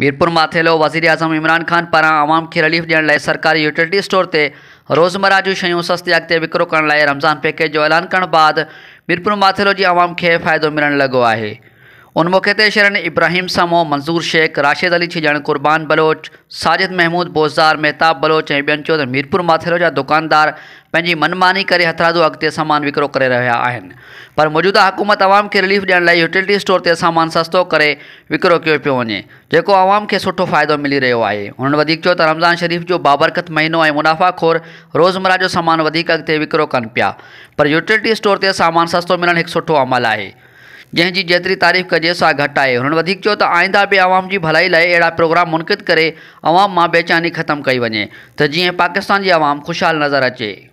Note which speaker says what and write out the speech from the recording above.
Speaker 1: मीरपुर माथेलो वज़ीराज़म इमरान ख़ान पारां आवाम खे रिलीफ ॾियण लाइ सरकारी यूटिलिटी स्टोर ते रोज़मरा जूं शयूं सस्ते अॻिते विकिणो करण लाइ रमज़ान पैकेज जो ऐलान करण बैदि मीरपुर माथेलो जी आवाम खे फ़ाइदो मिलणु लॻो आहे उन मौके शरण इब्राहिम समो मंजूर शेख राशिद अली छिजन कुर्बान बलोच साजिद महमूद बोज़ार मेहताब बलोच ए बन चौधर मीरपुर माथेरो जहाँ दुकानदार पंहिंजी मनमानी कर हथरादू अगत सामान विक्रो कर रहा है पर मौजूदा हुकूमत आवाम के रिलीफ दियण लाई यूटिलिटी स्टोर से सामान सस्ो कर विक्रो किया पो वे जो आवाम के सुठो फ़ायद मिली रो है उन्होंने वधीक रमज़ान शरीफ़ जो बाबरकत महीनों और मुनाफ़ाखोर रोज़मर्रा जो सामान अगत विक्रो कन पर यूटिलिटी स्टोर से सामान सस्ो मिलने एक सुठो अमल है जैसी जी तारीफ़ कज सा घट आए हुननि वधीक आईंदा भी आवाम की भलाई लाइ अड़ा प्रोग्राम मुनक़िद करे आवाम में बेचैनी खत्म कई वे तो जी पाकिस्तान की आवाम ख़ुशहाल नज़र अचे